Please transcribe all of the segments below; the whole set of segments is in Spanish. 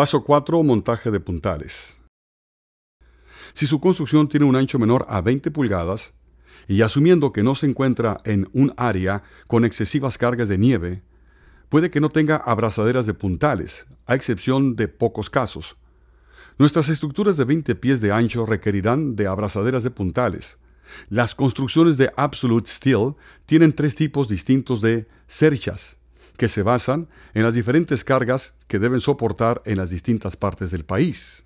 Paso 4. Montaje de puntales. Si su construcción tiene un ancho menor a 20 pulgadas, y asumiendo que no se encuentra en un área con excesivas cargas de nieve, puede que no tenga abrazaderas de puntales, a excepción de pocos casos. Nuestras estructuras de 20 pies de ancho requerirán de abrazaderas de puntales. Las construcciones de Absolute Steel tienen tres tipos distintos de cerchas que se basan en las diferentes cargas que deben soportar en las distintas partes del país.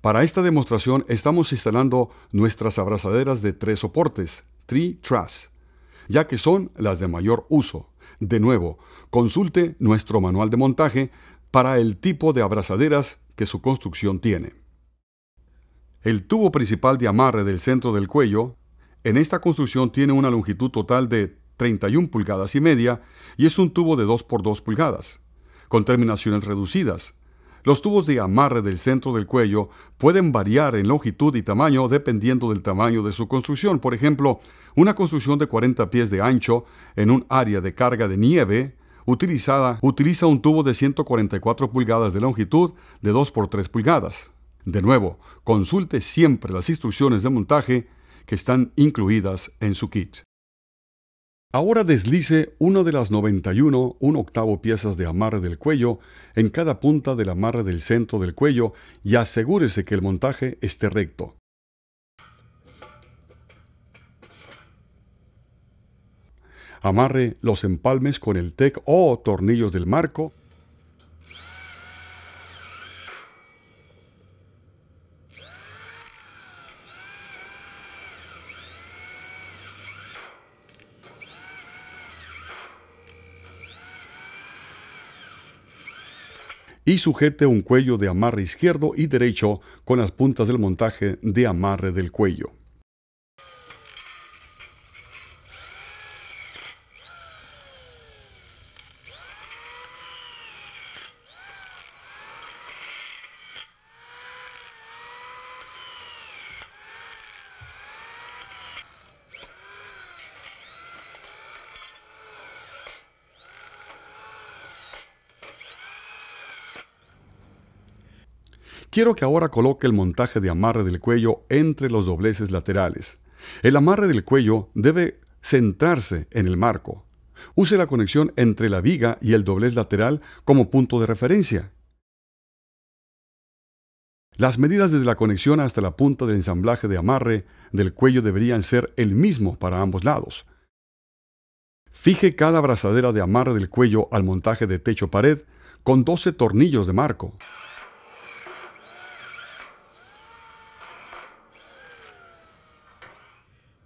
Para esta demostración estamos instalando nuestras abrazaderas de tres soportes, Tree Truss, ya que son las de mayor uso. De nuevo, consulte nuestro manual de montaje para el tipo de abrazaderas que su construcción tiene. El tubo principal de amarre del centro del cuello en esta construcción tiene una longitud total de 31 pulgadas y media, y es un tubo de 2 por 2 pulgadas, con terminaciones reducidas. Los tubos de amarre del centro del cuello pueden variar en longitud y tamaño dependiendo del tamaño de su construcción. Por ejemplo, una construcción de 40 pies de ancho en un área de carga de nieve utilizada utiliza un tubo de 144 pulgadas de longitud de 2 por 3 pulgadas. De nuevo, consulte siempre las instrucciones de montaje que están incluidas en su kit. Ahora deslice uno de las 91 un octavo piezas de amarre del cuello en cada punta del amarre del centro del cuello y asegúrese que el montaje esté recto. Amarre los empalmes con el TEC o tornillos del marco y sujete un cuello de amarre izquierdo y derecho con las puntas del montaje de amarre del cuello. Quiero que ahora coloque el montaje de amarre del cuello entre los dobleces laterales. El amarre del cuello debe centrarse en el marco. Use la conexión entre la viga y el doblez lateral como punto de referencia. Las medidas desde la conexión hasta la punta del ensamblaje de amarre del cuello deberían ser el mismo para ambos lados. Fije cada abrazadera de amarre del cuello al montaje de techo-pared con 12 tornillos de marco.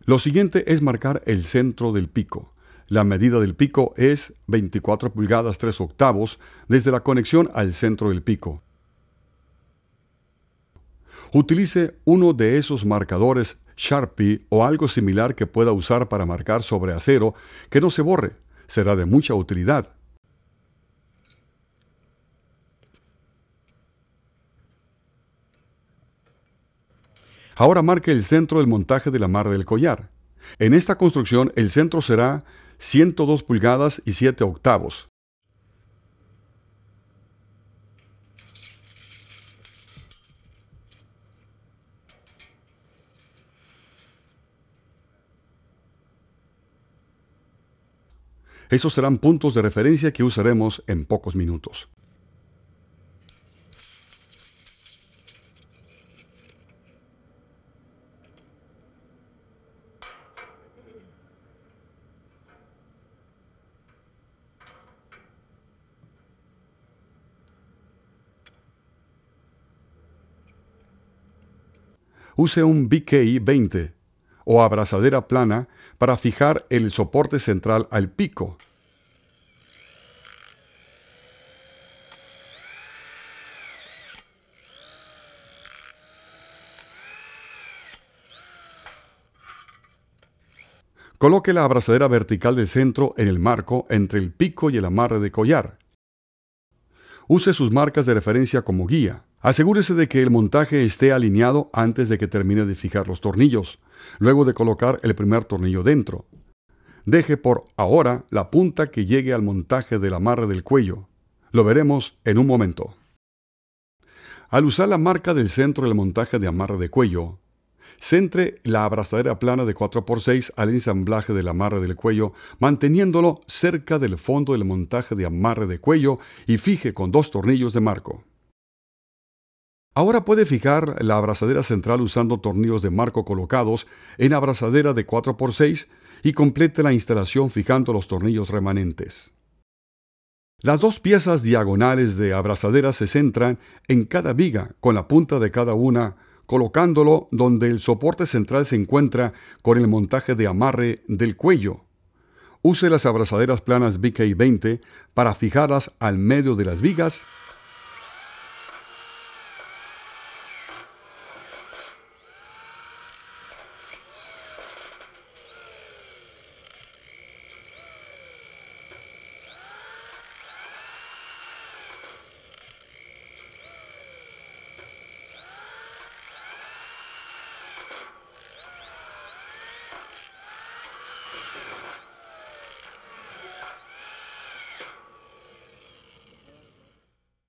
Lo siguiente es marcar el centro del pico. La medida del pico es 24 pulgadas 3 octavos desde la conexión al centro del pico. Utilice uno de esos marcadores Sharpie o algo similar que pueda usar para marcar sobre acero que no se borre. Será de mucha utilidad. Ahora marca el centro del montaje de la mar del collar. En esta construcción el centro será 102 pulgadas y 7 octavos. Esos serán puntos de referencia que usaremos en pocos minutos. use un BKI 20 o abrazadera plana para fijar el soporte central al pico. Coloque la abrazadera vertical del centro en el marco entre el pico y el amarre de collar. Use sus marcas de referencia como guía. Asegúrese de que el montaje esté alineado antes de que termine de fijar los tornillos, luego de colocar el primer tornillo dentro. Deje por ahora la punta que llegue al montaje del amarre del cuello. Lo veremos en un momento. Al usar la marca del centro del montaje de amarre de cuello, Centre la abrazadera plana de 4x6 al ensamblaje del amarre del cuello, manteniéndolo cerca del fondo del montaje de amarre de cuello y fije con dos tornillos de marco. Ahora puede fijar la abrazadera central usando tornillos de marco colocados en abrazadera de 4x6 y complete la instalación fijando los tornillos remanentes. Las dos piezas diagonales de abrazadera se centran en cada viga con la punta de cada una colocándolo donde el soporte central se encuentra con el montaje de amarre del cuello. Use las abrazaderas planas BK20 para fijarlas al medio de las vigas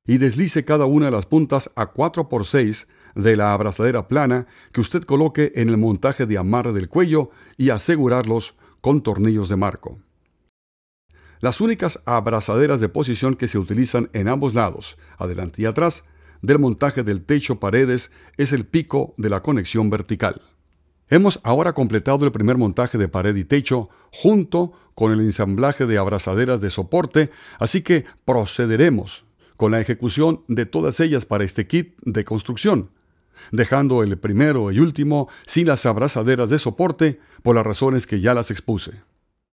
y deslice cada una de las puntas a 4x6 de la abrazadera plana que usted coloque en el montaje de amarre del cuello y asegurarlos con tornillos de marco. Las únicas abrazaderas de posición que se utilizan en ambos lados, adelante y atrás, del montaje del techo paredes es el pico de la conexión vertical. Hemos ahora completado el primer montaje de pared y techo junto con el ensamblaje de abrazaderas de soporte, así que procederemos con la ejecución de todas ellas para este kit de construcción, dejando el primero y último sin las abrazaderas de soporte por las razones que ya las expuse.